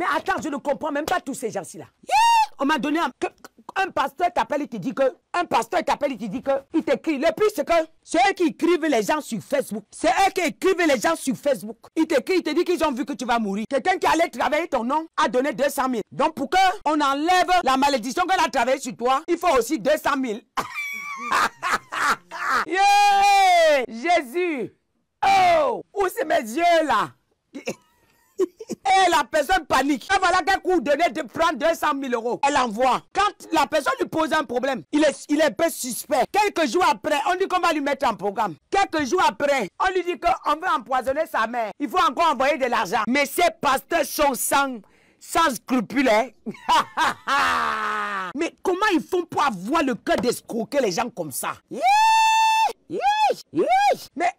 Mais attends, je ne comprends même pas tous ces gens-ci-là. On m'a donné un, pasteur pasteur t'appelle, il te dit que. Un pasteur t'appelle, il te dit que. Il t'écrit. Le plus, c'est que c'est eux qui écrivent les gens sur Facebook. C'est eux qui écrivent les gens sur Facebook. Ils t'écrit, ils te disent qu'ils ont vu que tu vas mourir. Quelqu'un qui allait travailler ton nom a donné 200 000. Donc, pour qu'on enlève la malédiction qu'on a travaillée sur toi, il faut aussi 200 000. Jésus! Oh! Où sont mes yeux là? la personne panique. Et voilà qu'un coup donné de prendre 200 000 euros. Elle envoie. Quand la personne lui pose un problème, il est, il est un peu suspect. Quelques jours après, on dit qu'on va lui mettre un programme. Quelques jours après, on lui dit qu'on veut empoisonner sa mère. Il faut encore envoyer de l'argent. Mais ces pasteurs sont sans, sans scrupules. Hein. Mais comment ils font pour avoir le cœur d'escroquer les gens comme ça? Yeah! Yeah! Mais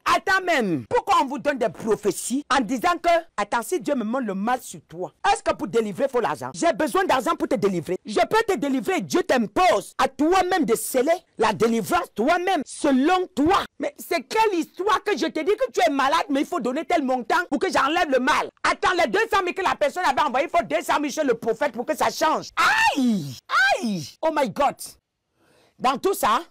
même. Pourquoi on vous donne des prophéties en disant que, attends, si Dieu me montre le mal sur toi, est-ce que pour délivrer, il faut l'argent J'ai besoin d'argent pour te délivrer. Je peux te délivrer. Dieu t'impose à toi-même de sceller la délivrance toi-même, selon toi. Mais c'est quelle histoire que je te dis que tu es malade, mais il faut donner tel montant pour que j'enlève le mal. Attends, les 200 000 que la personne avait envoyé, il faut 200 000 chez le prophète pour que ça change. Aïe Aïe Oh my God Dans tout ça,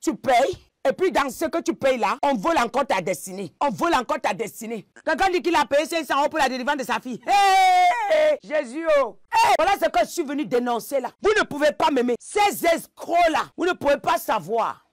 tu payes et puis dans ce que tu payes là, on vole encore ta destinée. On vole encore ta destinée. Quand Quelqu'un dit qu'il a payé 500 euros pour la délivrance de sa fille. Hé, Jésus, oh. voilà ce que je suis venu dénoncer là. Vous ne pouvez pas m'aimer. Ces escrocs là, vous ne pouvez pas savoir.